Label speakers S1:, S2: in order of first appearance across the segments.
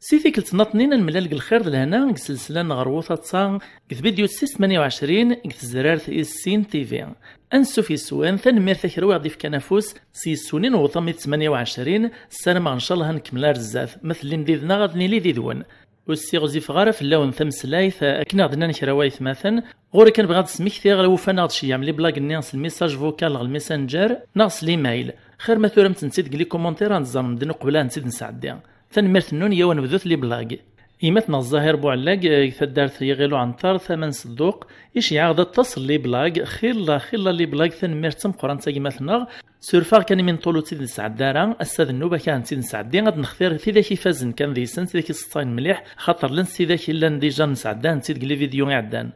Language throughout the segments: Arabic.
S1: سي كلت نطنين الملال الخير لهنا قد سلسلة نغروطة تسا قد فيديو تسيس وعشرين قد زرارة السين تي في انسو في سوان ثان تكروي غدي في كنافوس سيس سونين وعشرين السنة السلام ان شاء الله هنكملها بزاف مثل اللي نديدنا غادي نيلي ديدون وسيغزيف غارة ثم سلايث اكنا غدنا نكرا وايث مثلا غوري كنبغي بغاد سمكتي غير وفانا غاد شي يعمل بلاك نيانس الميساج فوكال غل الميسنجر ناقص ليمايل خير ما ثورم تنسيت كلي كومونتير غنزرم دنو قبل نسيت نسعدي تنمرت نون يوان ونبذوث لي بلاك إيمتنا الظاهر بوعلاق تدارت آه، يغيلو عنتار ثمن صدوق إيش يعاض اتصل لي بلاغ خيلا خيلا لي بلاغ ثن ميرتم قران مثلنا سورفا كان من طولو تيد نسعد دارا الساد النوبة كان تيد دي غاد نختار في ذاك فازن كان ذي سن ذاك سطاين مليح خاطر لن دي جان سعد دان تيد لي فيديو عدان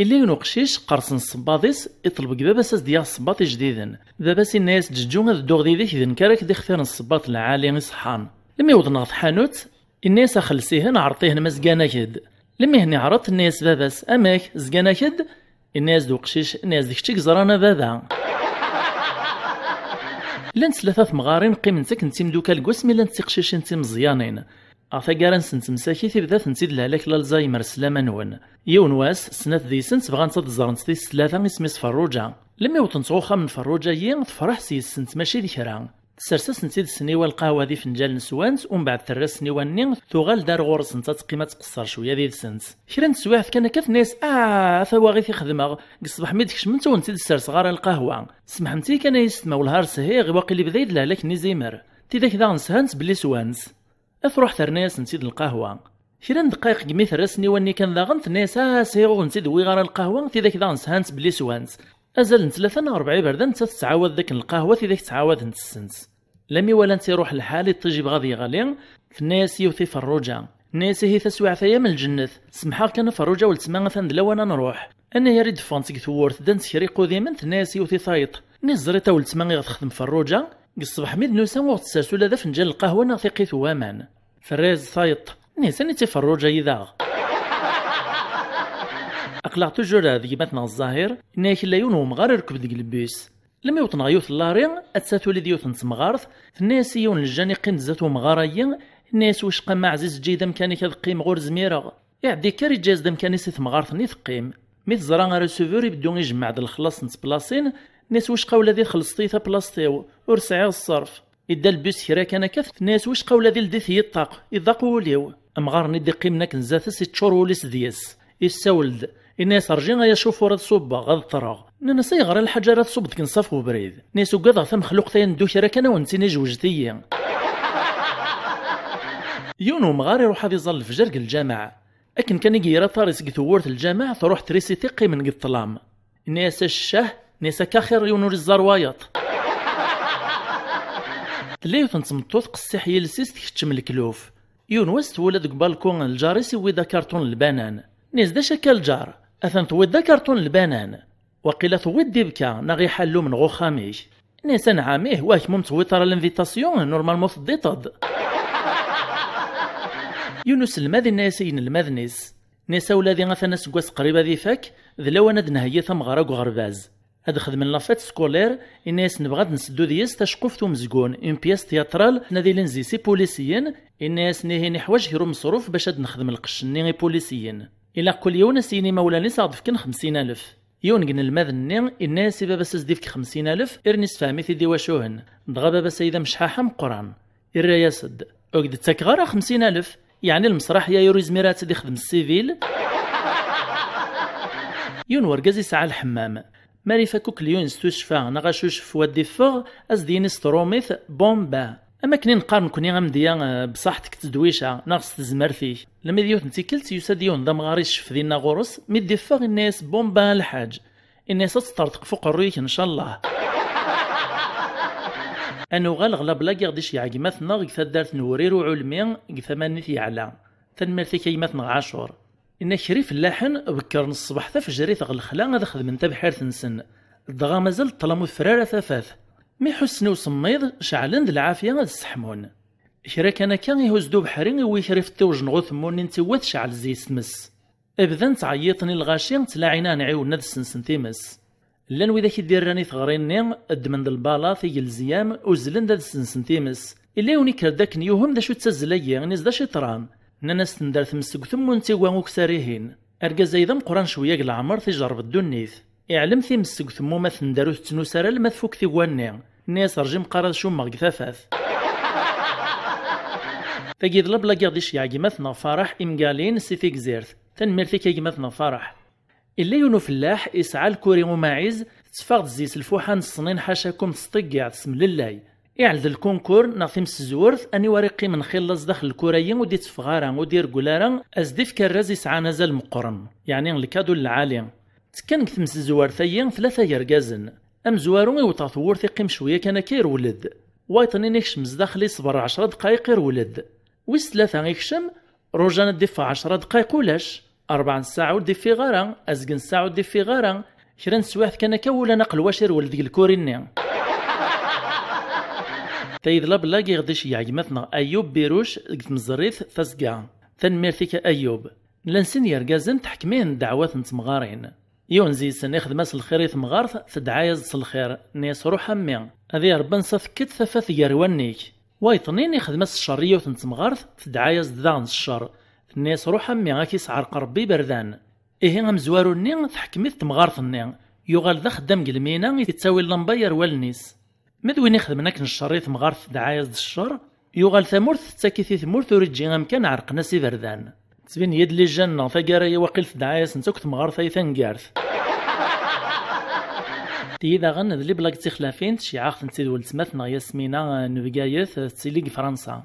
S1: إلا ينقشيش قرصن صباطيس يطلب أساس ديال صباط جديدن باباس الناس ججو غاد دوغ ذي ذاك ذن كارك ذي ختار الصباط العالي صحان لما يوضنا حانوت الناس خلصيهن عرطيهن مزقانا كد لمي هني عرط الناس باباس أماك زقانا كد الناس دو قشيش الناس ديكشتيك زرانا بابا لان ثلاثة مغارين قيمتك نتي مدوكا القسمي لان تقشيش انتي مزيانين أعطى قارن سنت مساكي تبدا تنسيد لهلاك لالزايمر سلاما نون يون واس سنت ذي سنت بغا نصد زرنت ثلاثة اسميس فروجة لما وطنت من فروجة هي تفرح سيس سنت ماشي ذكران سرسس نسيد السنيوه القهوه دي فنجال نسوانس ومن بعد ثلاث السنيوه ني ثغال دار غورس نتا تقيمه تقصر شويه ذي سنس كرا نسواح كان كث ناس اه ثواغي في خدمه قص الصباح مي ونسيد سرس غار القهوه سمحمتي كان يسمع والهار سهيغ اللي بدا يدلع لك نيزيمر تي داك ذا نسهنت بلي سوانس افروح ثرناس نسيد القهوه كرا دقايق قمي ثرا واني كان ذا غنث ناس اه سهيغ نتي ويغار القهوه تي ذا نسهنت بلي سوانس ازال من ثلاثه نهار ربع بردا نتا تتعاود ذاك القهوه تيداك تعاود نتسنس لامي ولا نتا يروح الحال يتجي غالي في فناسي وثي فروجا ناسي هي تسويعة من الجنة سمحا كان فروجا ولتسما مثلا دلا وانا نروح انا يا ريد فونت وورث دان سكري ديما من تناسي وثي صايط ني زريتا ولتسما غي فروجا الصبح ميد نوسان وقت سرسول فنجان القهوه ناثقي ثوامان فراز صايط ني سني تفروجا يداغ أقلع تجر ذي مثنى الظاهر إنه لا ينوم مغرر كبد قلبيس لم لما يوطن غيوث اللاري أتساتو لذي يوثن سمغارث الناس يون الجاني قند زاتو مغاري الناس واش قام عزيز جيدا مكاني قيم غور زميرة يعدي كاري جاز دا مكاني سيث مغارث ني ثقيم مي غير ريسيفور يبدو يجمع ذا الخلاص نس بلاصين ناس واش قاولا ذي خلصتيثا بلاصتيو ور الصرف إدا البيس كرا كان كث ناس واش قاولا ذي لديث يطاق إذا قوليو أمغار ندي قيمنا كنزاثس يتشور وليس دياس يساولد الناس رجينا يشوف ورد صوبة غض طراغ ننسى غير الحاجة راه تصب كنصاف وبريد ناس وكاض ثم خلوق تاين دوش راه كان ونسيني جوجتي يونو مغاري هذي ظل في جرق الجامع أكن كان يجيرا يسقي ثورت الجامع تروح تريسي ثقي من قد طلام ناس الشه ناس كاخر يونو الزروايط تلايو تنتمطوط قصي حيال لسيس تكتشم الكلوف يونو ولد قبال كون الجاريس ويدا كارتون البنان ناس دا شكل جار أثن ثود كرتون البنان وقيل ثود ديبكا نغي حلو من غو خاميش نيسان عاميه واش مم تويتر الانفيتاسيون نورمالمون تديطد يونس الماذي ناسين الماذنيس نيسا ولادي غثنا سكواس قريبة ذي فاك ذلوان اد ثم ثمغرة وغرباز هاد من لافات سكولير الناس نبغى نسدو ديس تشقف مزقون اون بياس تياترال نادي لنزيسي بوليسيين الناس نهي نحواج هيروم صروف باش هاد نخدم القشنين بوليسيين إلا يونس يني مولاني في كن خمسين ألف يونغن المذني الناس بس زديفك خمسين ألف إرنس فامي تيدي واشوهن دغا بس إذا مشحاحة قران إرا ياسد أقد تاك خمسين ألف يعني المسرح يا يوريز ميرات دي خدم السيفيل يون ورقز يسعى الحمام ماري فكوك ليون استشفى نغاشوش في وادي فغ أزدين بومبا اما كني نقارن كوني غامديا آه، بصحتك تدويشه ناقص فيه لما ديوت نتيكلت يساد دام غاري الشف ديالنا غورس مدي فاغ الناس بومبا الحاج الناس تطرطق فوق الريك ان شاء الله انو غالغلا بلا غاديش ماثنا غي دارت نورير وعلمي غي ثمانية يعلى كي ماثنا عاشور إن شريف اللحن بكر الصباح تفجري تغلخلا غادا خدم انت بحيرت نسن الضغا مازال طلا مفرارة ثفاث مي حسني وسميض شعلن د العافيه غاد السحمون شرا كان يهز دو بحري ويكرف التوج نغوث ثمون نتوث شعل زي سمس ابدا تعيطني الغاشي تلاعينا نعيون نذ سنسن تيمس لان واذا كي دير راني ثغريني ادمن د في الزيام وزلن ذا سنسن تيمس الا يوني كردك نيوهم داشو شو تسزلايا غنيز يعني دا شطرام نانا تندار ثمسك ثم نتيوا وكساريهين ارقز ايضا قران شويه العمر تجرب الدنيث يعلم تيمس سق ثمومات ندارو تنوسر لما ثي واني ناس رجيم قرار شو قثافات ثفاث ضلب لا قاضيش يعجي مثنا فرح إمقالين سي تيكزيرت تنميرتك يعجي مثنا فرح إلا يونو فلاح إسعى الكوري وماعز تفاغ زيس الفوحان الصنين حاشاكم تستقع تسم للاي يعلد الكونكور ناثيم سزورث أني وريقي من خلص داخل الكوريين ودي تفغاران ودير قولاران أزديف كراز سعى نزل مقرن يعني الكادو العالي تكنك ثمس زوار ثيان ثلاثة يرجازن أم زوارون إيو تاثور ثقيم شوية كان كير ولد وايطني نكشم زداخلي صبر عشرة دقايق ولد ويس ثلاثة نكشم روجان الدفا عشرة دقايق ولاش أربع ساعة ودي غارا غارة أزقن ساعة ودي في شران سواح كان كولا نقل واشر ولد الكورينيا تايد لابلاقي غديش يعي مثنا أيوب بيروش قدم زريث تسقع ثان ميرثيك أيوب لنسين يرقازن تحكمين دعوات نتمغارين يون زيسن يخدمس الخير ثمغارث تدعايز الخير نيس روح أمي هذه ربي نصفكت ثفاث يروانيك وايطنين يخدمس الشر يوثن مغارث تدعايز ذان الشر نيس روح أمي اكي سعر ربي بردان إيه أمزوارو ني تحكمت تمغارث ني يغال ذا خدم قلمينا يتساوي اللمبا يروال نيس مد منك الشر ناك غارث تمغارث دعايز الشر يغال ثمورث تساكي ثمورث ورجي كان عرقنا سي بردان تبين يد لي جنة فقرايا وقلت تدعايس نتا كنت مغار ثاي ثنقارث تيدا غن ذلي بلاك تخلافين تشي عاخت نتيد ولتماثنا ياسمينة نبقايث تسيليق فرنسا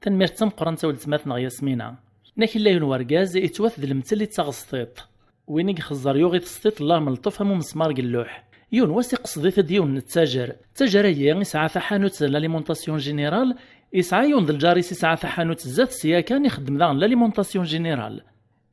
S1: تنمير قران تول ولتماثنا ياسمينة لكن لا اتوث يتواث المتل تغسطيط وينك خزر يوغي تسطيط الله من لطف قلوح يون واسي قصدي ثديون التاجر التاجر هي يسعى في حانوت لاليمونطاسيون جينيرال إسعى يوند الجاري إسعى في حانوت زات سياكان يخدم داغن لا ليمونطاسيون جينيرال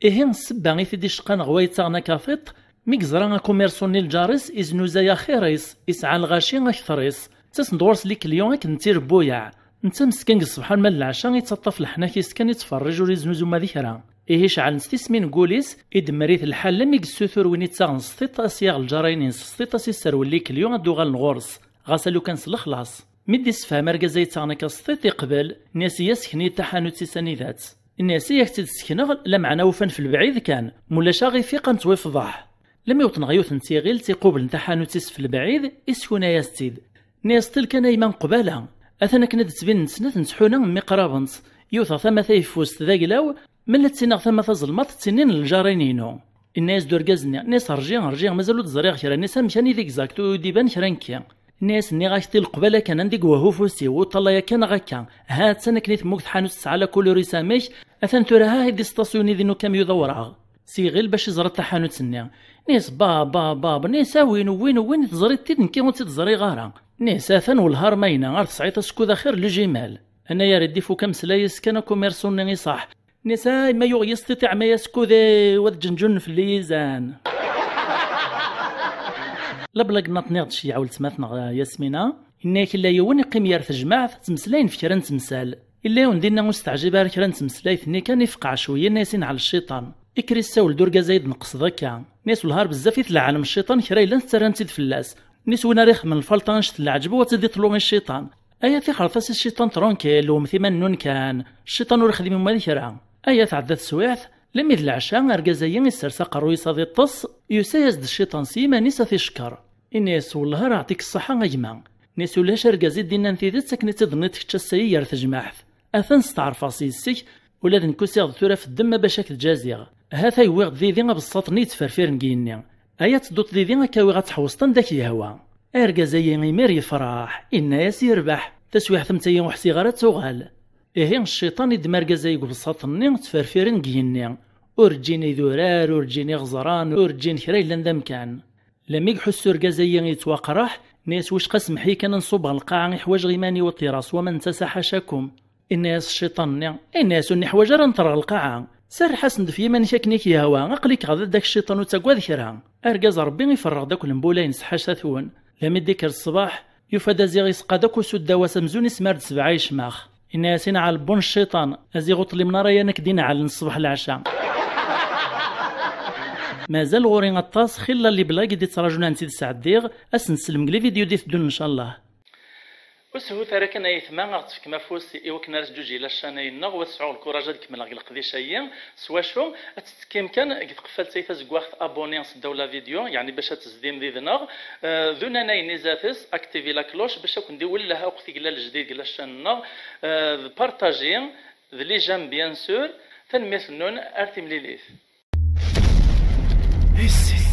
S1: إهين السبا غي في ديشقان تاغنا كافيط ميك زرا كوميرسوني الجاريس زايا خيريس إسعى الغاشي أكثريس تسندورس ليك ليون أك نتير بويع نتا مسكين سبحان ما العشا يتسطف الحناكيس كيسكن يتفرج وليزنوزو ما ذكرى إيه شعل نستسمين قوليس مريث الحال لم يكسوثر وين تساغن سطيطا سياغ الجراينين سطيطا سيسر وليك كليون غدو غال نغورس غاسلو كان سلخلاص مدي سفا أرقاز يتسغنك السطيط قبل ناس يسكني تسني ذات الناس يكتد سكنغ لا معنى وفن في البعيد كان مولاش غي قنت نتويفضح لم يوطن غيوث نتيغيل تيقوبل تس في البعيد إسكن ياستيد ناس تلك نايما قبالا أثنا كنا تبين نسنث نسحونا مي قرابنت يوثا ثما ثيفوس ذاقلاو ملا تسينا ثما تظلمات تسنين الجارينينو الناس دور قازني ناس رجيع رجيع مازالو تزريغ شرا ناس مشاني ديكزاكتو ديبان شرا ناس ني غاشتي القبالة كان عندك وهو فوسي و طلايا كان غاكا هات سنة كنيت موكت حانوس على كل ريساميش اثن هاي دي ستاسيوني دينو كام يدورها سي غير باش زرت حانوت ني نيس با با با نيس وين وين وين تزري تيد نكي وانت تزري غارة نيس اثن والهار ماينا غار تسعيط سكودا خير لجمال انا يا ردي فوكام سلايس كان كوميرسون صح نساء ما يغيص ما يسكو ذي وذ جنجن في الليزان لا بلاك ناطنيغ شي عاول تماثنا ياسمينة إن لا يوني قيم يار تجمع تمسلين في كرا نتمسال إلا يون دينا مستعجبة على كرا نتمسلاي ثني كان يفقع شوية ناسين على الشيطان إكري الساول درقا زايد نقص ذكا ناس الهار بزاف يتلع على الشيطان كرا إلا تران تيد فلاس نيس ونا ريخ من الفلطانش تلعجب وتدي طلو من الشيطان أيا في خرطاس الشيطان ترونكيل ومثي من كان الشيطان ور من مالي ذكرا أيا تعدى سويعث لم يذ العشاء أرقازايا يسرسا قرو يصادي الطص يسايز الشيطان سيما نيسا في شكر إنيس والله راه عطيك الصحة غيما نيس ولا شرقة زيد دينا نتيدت ساكن تظنيت كتا السيار تجمعت أثن ستعرف سيسك ولا ذنكو سيغ في الدم باش هاك تجازيغ هاتا يويغ ذيذي بساط نيت فرفير نكيني أيا تدوت ذيذي أكاوي غتحوسطن داك يهوى أرقز أيا غيمير يفرح إنيس يربح تسويح ثمتايا وحسي غارة توغال إهين الشيطان يدمر قزايق بساط النين تفرفيرن كيني ورجيني ذورار ورجيني غزران ورجيني كرا إلا كان لم يحس رقازيا يتواقرح ناس واش حي كان نصوب القاع غي حوايج غيماني وطراس ومن تسح شكم الناس الشيطان الناس وني حوايج راه نطرى القاع سر حسن في من شكنيك هوا نقلك غدا داك الشيطان وتقوى ذكرها ارقاز ربي يفرغ داك المبولاين صحاش ثون لم ديك الصباح يفدا زيغ يسقى داك وسد وسمزون سمارد سبعة يشماخ الناس على البون الشيطان ازيغوط لي منارا يا نكدين على الصباح العشاء مازال غوري غطاس خلا اللي بلاك دي تراجونا نسيد سعديغ اس نسلم لي فيديو دي تدون ان شاء الله وسهو ثرا كان ايثما غتفك مافوس ايوك نارس جوجي لا نغ وسعو الكوراج هذيك ملا شيا سوا شو تتكيم كان قفلت سيفا زكواخت ابوني نصداو لا فيديو يعني باش تزديم ذي ذنغ آه، ذونا ناين نيزافيس اكتيفي لا كلوش باش كون نديول لها وقتي كلا الجديد كلا قلا شانا آه، بارتاجي ذلي جام بيان سور تنميث نون ارتي مليليث Esse